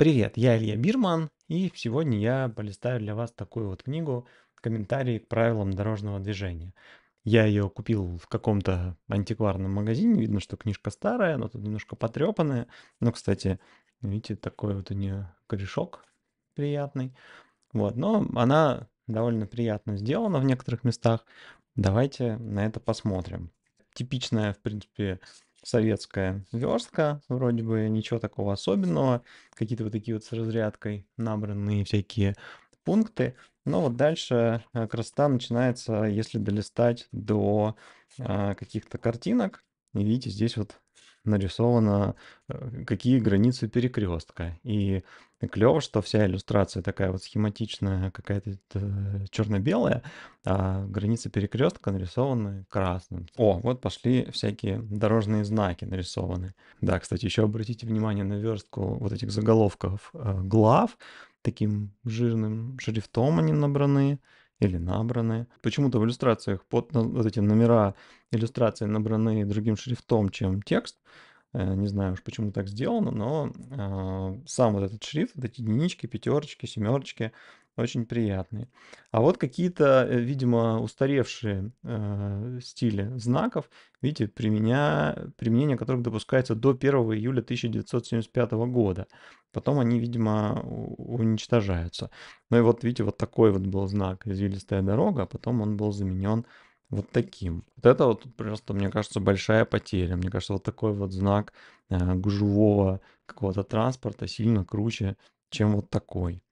Привет, я Илья Бирман, и сегодня я полистаю для вас такую вот книгу «Комментарии к правилам дорожного движения». Я ее купил в каком-то антикварном магазине, видно, что книжка старая, она тут немножко потрепанная. Но, ну, кстати, видите, такой вот у нее корешок приятный. Вот, но она довольно приятно сделана в некоторых местах. Давайте на это посмотрим. Типичная, в принципе, советская верстка, вроде бы ничего такого особенного, какие-то вот такие вот с разрядкой набранные всякие пункты. Но вот дальше э, красота начинается, если долистать до э, каких-то картинок. И видите, здесь вот нарисовано, э, какие границы перекрестка. И клево, что вся иллюстрация такая вот схематичная, какая-то э, черно-белая, а границы перекрестка нарисованы красным. О, вот пошли всякие дорожные знаки нарисованы. Да, кстати, еще обратите внимание на верстку вот этих заголовков э, глав, таким жирным шрифтом они набраны или набранные. Почему-то в иллюстрациях под ну, вот эти номера иллюстрации набраны другим шрифтом, чем текст. Э, не знаю уж, почему так сделано, но э, сам вот этот шрифт, вот эти единички, пятерочки, семерочки, очень приятные. А вот какие-то, э, видимо, устаревшие э, стили знаков, видите, применя... применение которых допускается до 1 июля 1975 года. Потом они, видимо, уничтожаются. Ну и вот, видите, вот такой вот был знак «Извилистая дорога», а потом он был заменен вот таким. Вот это вот просто, мне кажется, большая потеря. Мне кажется, вот такой вот знак э, гужевого какого-то транспорта сильно круче, чем вот такой.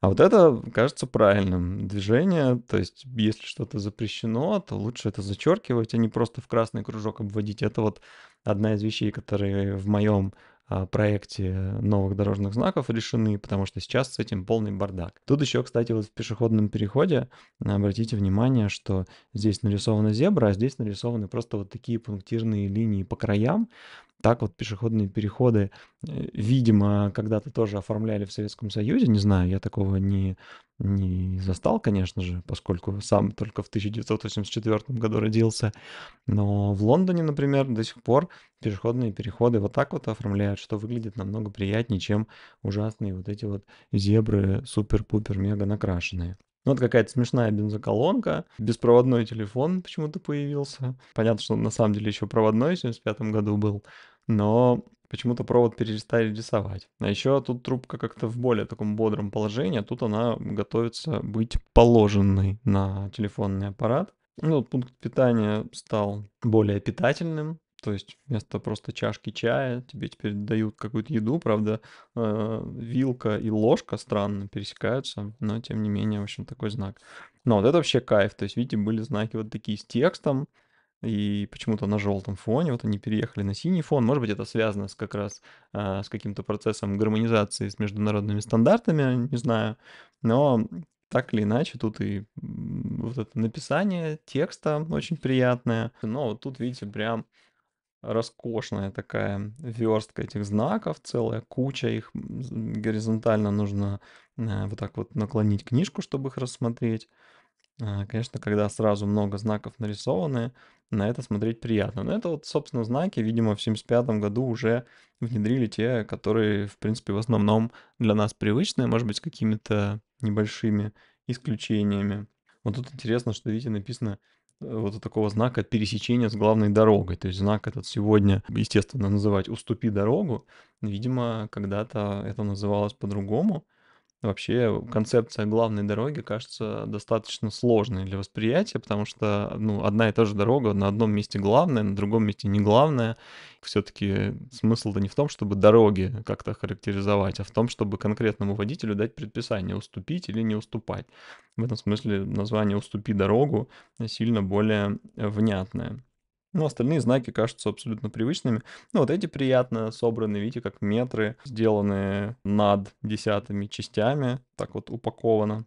А вот это кажется правильным движение. То есть, если что-то запрещено, то лучше это зачеркивать, а не просто в красный кружок обводить. Это вот одна из вещей, которые в моем а, проекте новых дорожных знаков решены, потому что сейчас с этим полный бардак. Тут еще, кстати, вот в пешеходном переходе обратите внимание, что здесь нарисована зебра, а здесь нарисованы просто вот такие пунктирные линии по краям. Так вот пешеходные переходы, э, видимо, когда-то тоже оформляли в Советском Союзе, не знаю, я такого не не застал, конечно же, поскольку сам только в 1984 году родился. Но в Лондоне, например, до сих пор пешеходные переходы вот так вот оформляют, что выглядит намного приятнее, чем ужасные вот эти вот зебры супер-пупер-мега накрашенные. Ну, вот какая-то смешная бензоколонка, беспроводной телефон почему-то появился. Понятно, что он на самом деле еще проводной в 75 году был, но почему-то провод перестали рисовать. А еще тут трубка как-то в более таком бодром положении, а тут она готовится быть положенной на телефонный аппарат. Ну, вот пункт питания стал более питательным, то есть вместо просто чашки чая тебе теперь дают какую-то еду, правда, э, вилка и ложка странно пересекаются, но тем не менее, в общем, такой знак. Но вот это вообще кайф, то есть, видите, были знаки вот такие с текстом, и почему-то на желтом фоне, вот они переехали на синий фон. Может быть, это связано с как раз э, с каким-то процессом гармонизации с международными стандартами, не знаю. Но так или иначе, тут и вот это написание текста очень приятное. Но вот тут, видите, прям роскошная такая верстка этих знаков, целая куча их. Горизонтально нужно э, вот так вот наклонить книжку, чтобы их рассмотреть. А, конечно, когда сразу много знаков нарисованы, на это смотреть приятно. Но это вот, собственно, знаки, видимо, в 1975 году уже внедрили те, которые, в принципе, в основном для нас привычные, может быть, с какими-то небольшими исключениями. Вот тут интересно, что, видите, написано э, вот у такого знака пересечения с главной дорогой. То есть знак этот сегодня, естественно, называть «уступи дорогу». Видимо, когда-то это называлось по-другому. Вообще концепция главной дороги кажется достаточно сложной для восприятия, потому что ну, одна и та же дорога на одном месте главная, на другом месте не главная. Все-таки смысл-то не в том, чтобы дороги как-то характеризовать, а в том, чтобы конкретному водителю дать предписание уступить или не уступать. В этом смысле название «Уступи дорогу» сильно более внятное. Но ну, остальные знаки кажутся абсолютно привычными. Ну, вот эти приятно собраны, видите, как метры, сделанные над десятыми частями, так вот упаковано,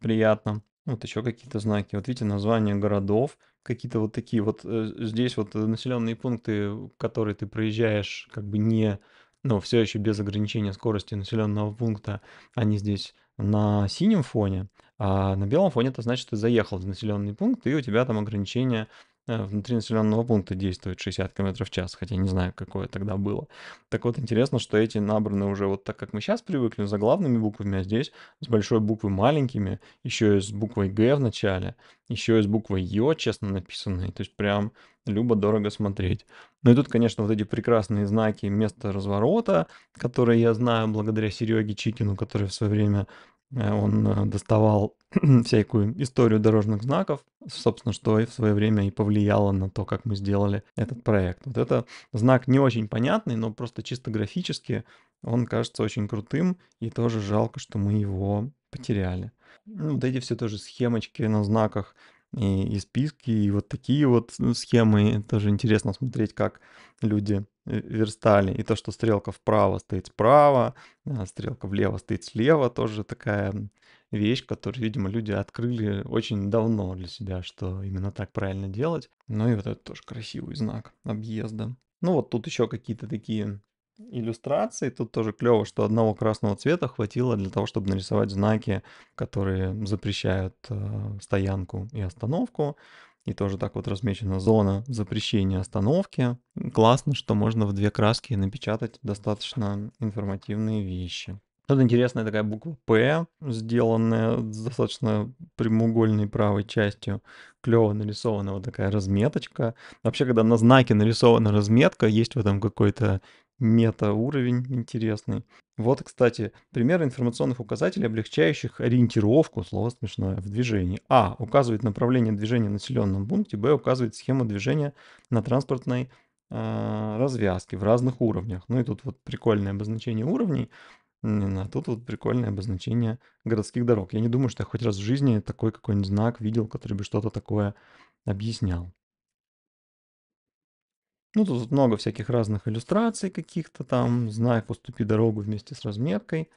приятно. Вот еще какие-то знаки. Вот видите, названия городов, какие-то вот такие вот э, здесь вот населенные пункты, которые ты проезжаешь как бы не, ну, все еще без ограничения скорости населенного пункта, они здесь на синем фоне, а на белом фоне это значит, ты заехал в населенный пункт, и у тебя там ограничение Э, внутри населенного пункта действует 60 км в час, хотя не знаю, какое тогда было. Так вот, интересно, что эти набраны уже вот так, как мы сейчас привыкли, за главными буквами, а здесь с большой буквы маленькими, еще и с буквой «Г» в начале, еще и с буквой «Ё», честно написанной, то есть прям любо-дорого смотреть. Ну и тут, конечно, вот эти прекрасные знаки места разворота, которые я знаю благодаря Сереге Чикину, который в свое время Э, он э, доставал всякую историю дорожных знаков, собственно, что и в свое время и повлияло на то, как мы сделали этот проект. Вот это знак не очень понятный, но просто чисто графически он кажется очень крутым, и тоже жалко, что мы его потеряли. Ну, вот эти все тоже схемочки на знаках и, и списки, и вот такие вот ну, схемы. Тоже интересно смотреть, как люди э, верстали. И то, что стрелка вправо стоит справа, а стрелка влево стоит слева, тоже такая вещь, которую, видимо, люди открыли очень давно для себя, что именно так правильно делать. Ну и вот это тоже красивый знак объезда. Ну вот тут еще какие-то такие иллюстрации Тут тоже клево, что одного красного цвета хватило для того, чтобы нарисовать знаки, которые запрещают э, стоянку и остановку. И тоже так вот размечена зона запрещения остановки. Классно, что можно в две краски напечатать достаточно информативные вещи. Тут интересная такая буква «П», сделанная с достаточно прямоугольной правой частью. Клево нарисована вот такая разметочка. Вообще, когда на знаке нарисована разметка, есть в этом какой-то метауровень интересный. Вот, кстати, пример информационных указателей, облегчающих ориентировку, слово смешное, в движении. А. Указывает направление движения в населенном пункте. Б. Указывает схему движения на транспортной э, развязке в разных уровнях. Ну и тут вот прикольное обозначение уровней. А тут вот прикольное обозначение городских дорог. Я не думаю, что я хоть раз в жизни такой какой-нибудь знак видел, который бы что-то такое объяснял. Ну, тут много всяких разных иллюстраций каких-то там. Знак «Уступи дорогу» вместе с разметкой.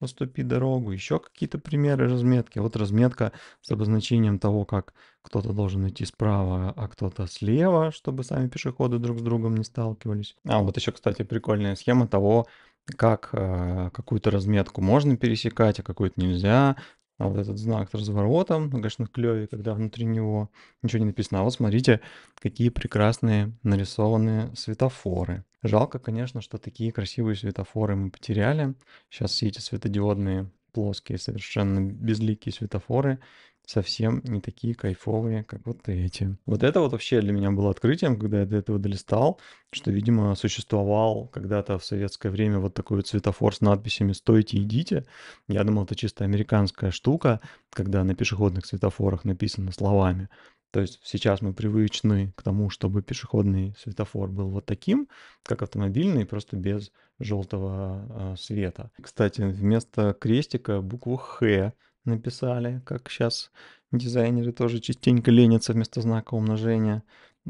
«Уступи дорогу». Еще какие-то примеры разметки. Вот разметка с обозначением того, как кто-то должен идти справа, а кто-то слева, чтобы сами пешеходы друг с другом не сталкивались. А вот еще, кстати, прикольная схема того, как э, какую-то разметку можно пересекать, а какую-то нельзя, а вот этот знак с разворотом, ну, конечно, клевый, когда внутри него ничего не написано. А вот смотрите, какие прекрасные нарисованные светофоры. Жалко, конечно, что такие красивые светофоры мы потеряли. Сейчас все эти светодиодные плоские, совершенно безликие светофоры совсем не такие кайфовые, как вот эти. Вот это вот вообще для меня было открытием, когда я до этого долистал, что, видимо, существовал когда-то в советское время вот такой светофор с надписями «Стойте, идите». Я думал, это чисто американская штука, когда на пешеходных светофорах написано словами. То есть сейчас мы привычны к тому, чтобы пешеходный светофор был вот таким, как автомобильный, просто без желтого э, света. Кстати, вместо крестика букву «Х» написали, как сейчас дизайнеры тоже частенько ленятся вместо знака умножения,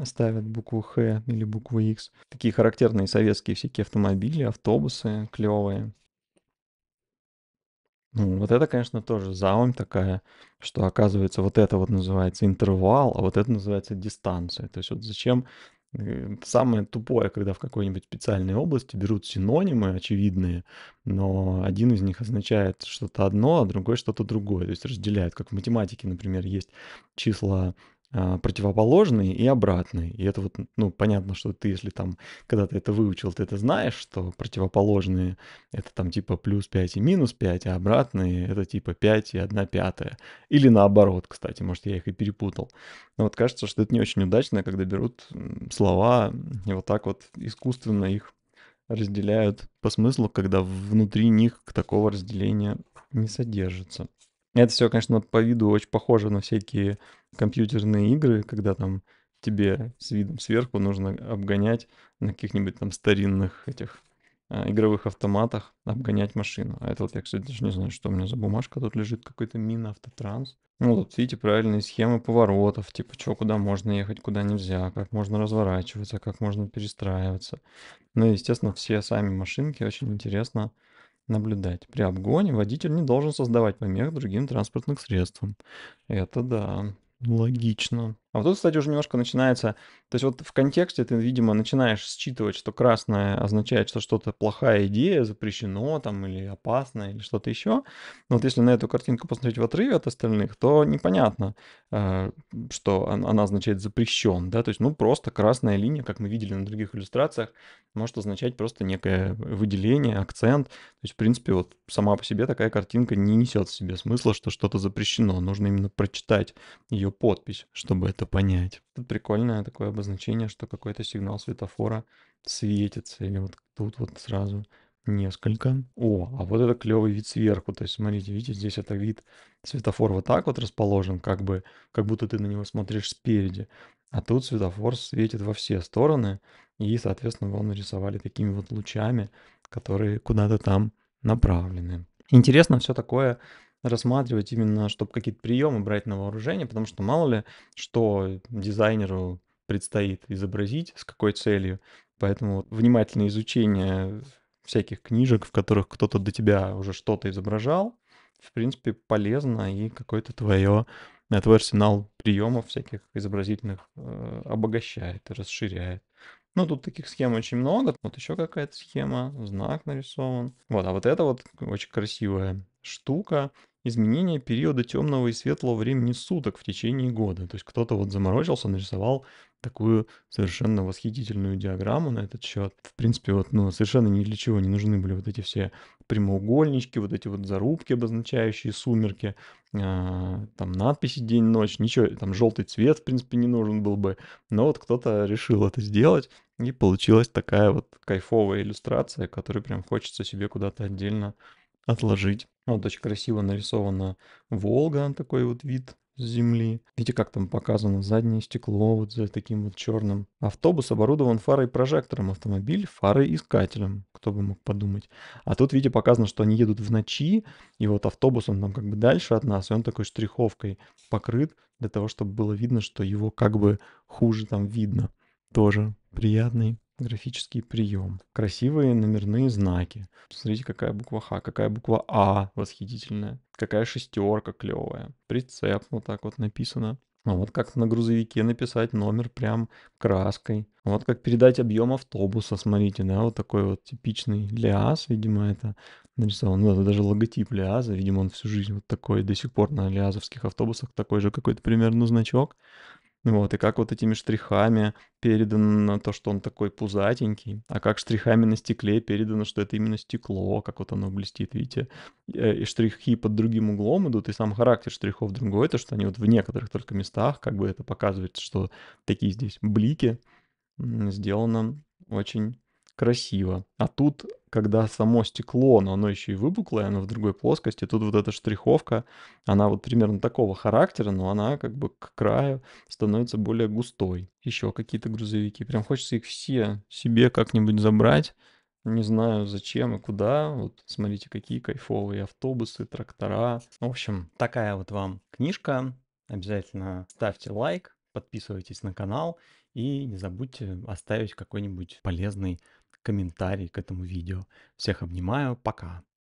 ставят букву Х или букву X. Такие характерные советские всякие автомобили, автобусы клевые. Ну, вот это, конечно, тоже заумь такая, что оказывается вот это вот называется интервал, а вот это называется дистанция. То есть вот зачем Э, самое тупое, когда в какой-нибудь специальной области берут синонимы очевидные, но один из них означает что-то одно, а другой что-то другое. То есть разделяют, как в математике, например, есть числа а, противоположные и обратные. И это вот, ну, понятно, что ты, если там когда-то это выучил, ты это знаешь, что противоположные — это там типа плюс 5 и минус 5, а обратные — это типа 5 и 1 пятая. Или наоборот, кстати, может, я их и перепутал. Но вот кажется, что это не очень удачно, когда берут слова и вот так вот искусственно их разделяют по смыслу, когда внутри них такого разделения не содержится. Это все, конечно, по виду очень похоже на всякие компьютерные игры, когда там тебе с видом сверху нужно обгонять на каких-нибудь там старинных этих а, игровых автоматах, обгонять машину. А это вот я, кстати, даже не знаю, что у меня за бумажка тут лежит, какой-то мина автотранс. Ну, тут, видите, правильные схемы поворотов, типа, что, куда можно ехать, куда нельзя, как можно разворачиваться, как можно перестраиваться. Ну и, естественно, все сами машинки очень интересно наблюдать. При обгоне водитель не должен создавать помех другим транспортным средствам. Это да, логично. А вот тут, кстати, уже немножко начинается... То есть вот в контексте ты, видимо, начинаешь считывать, что красное означает, что что-то плохая идея, запрещено там или опасно, или что-то еще. Но вот если на эту картинку посмотреть в отрыве от остальных, то непонятно, э, что она означает запрещен, да, то есть, ну, просто красная линия, как мы видели на других иллюстрациях, может означать просто некое выделение, акцент. То есть, в принципе, вот сама по себе такая картинка не несет в себе смысла, что что-то запрещено. Нужно именно прочитать ее подпись, чтобы это понять. Тут прикольное такое обозначение, что какой-то сигнал светофора светится, или вот тут вот сразу несколько. О, а вот это клевый вид сверху. То есть, смотрите, видите, здесь это вид светофор вот так вот расположен, как бы, как будто ты на него смотришь спереди. А тут светофор светит во все стороны, и, соответственно, его нарисовали такими вот лучами, которые куда-то там направлены. Интересно все такое рассматривать именно, чтобы какие-то приемы брать на вооружение, потому что мало ли, что дизайнеру предстоит изобразить, с какой целью. Поэтому внимательное изучение всяких книжек, в которых кто-то до тебя уже что-то изображал, в принципе, полезно и какое-то твое, э, твой арсенал приемов всяких изобразительных э, обогащает, расширяет. Ну, тут таких схем очень много. Вот еще какая-то схема, знак нарисован. Вот, а вот это вот очень красивая штука изменение периода темного и светлого времени суток в течение года. То есть кто-то вот заморочился, нарисовал такую совершенно восхитительную диаграмму на этот счет. В принципе, вот, ну, совершенно ни для чего не нужны были вот эти все прямоугольнички, вот эти вот зарубки, обозначающие сумерки, э, там надписи день-ночь, ничего, там желтый цвет, в принципе, не нужен был бы. Но вот кто-то решил это сделать, и получилась такая вот кайфовая иллюстрация, которую прям хочется себе куда-то отдельно отложить. Ну, вот очень красиво нарисована Волга, такой вот вид с земли. Видите, как там показано заднее стекло вот за таким вот черным. Автобус оборудован фарой-прожектором, автомобиль фарой-искателем, кто бы мог подумать. А тут, видите, показано, что они едут в ночи, и вот автобус, он там как бы дальше от нас, и он такой штриховкой покрыт для того, чтобы было видно, что его как бы хуже там видно. Тоже приятный графический прием. Красивые номерные знаки. Смотрите, какая буква Х, какая буква А восхитительная, какая шестерка клевая. Прицеп вот так вот написано. А вот как на грузовике написать номер прям краской. А вот как передать объем автобуса, смотрите, да, вот такой вот типичный Лиас, видимо, это нарисован. Ну, это даже логотип Лиаза, видимо, он всю жизнь вот такой, до сих пор на Лиазовских автобусах такой же какой-то примерно значок. Вот, и как вот этими штрихами передано то, что он такой пузатенький, а как штрихами на стекле передано, что это именно стекло, как вот оно блестит, видите. Э, и штрихи под другим углом идут, и сам характер штрихов другой, то, что они вот в некоторых только местах, как бы это показывает, что такие здесь блики сделано очень красиво. А тут, когда само стекло, но оно еще и выпуклое, оно в другой плоскости, тут вот эта штриховка, она вот примерно такого характера, но она как бы к краю становится более густой. Еще какие-то грузовики. Прям хочется их все себе как-нибудь забрать. Не знаю зачем и куда. Вот смотрите, какие кайфовые автобусы, трактора. В общем, такая вот вам книжка. Обязательно ставьте лайк, подписывайтесь на канал и не забудьте оставить какой-нибудь полезный комментарий к этому видео. Всех обнимаю, пока.